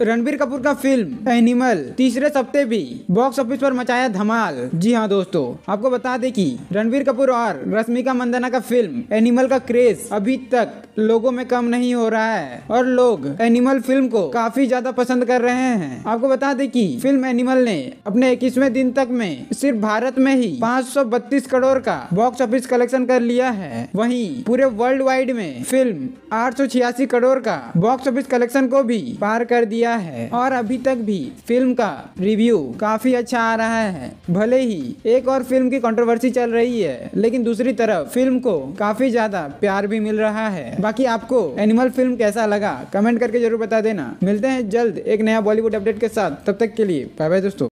रणबीर कपूर का film animal तीसरे सप्ते भी बॉक्स ऑफिस पर मचाया धमाल जी हाँ दोस्तों आपको बता दें कि रणबीर कपूर और रश्मिका मंदाना का फिल्म एनिमल का क्रेज अभी तक लोगों में कम नहीं हो रहा है और लोग एनिमल फिल्म को काफी ज्यादा पसंद कर रहे हैं आपको बता दें कि फिल्म एनिमल ने अपने इक्कीसवें दिन तक में सिर्फ भारत में ही पाँच करोड़ का बॉक्स ऑफिस कलेक्शन कर लिया है वहीं पूरे वर्ल्ड वाइड में फिल्म आठ करोड़ का बॉक्स ऑफिस कलेक्शन को भी पार कर दिया किया है और अभी तक भी फिल्म का रिव्यू काफी अच्छा आ रहा है भले ही एक और फिल्म की कंट्रोवर्सी चल रही है लेकिन दूसरी तरफ फिल्म को काफी ज्यादा प्यार भी मिल रहा है बाकी आपको एनिमल फिल्म कैसा लगा कमेंट करके जरूर बता देना मिलते हैं जल्द एक नया बॉलीवुड अपडेट के साथ तब तक के लिए बाय बाय दोस्तों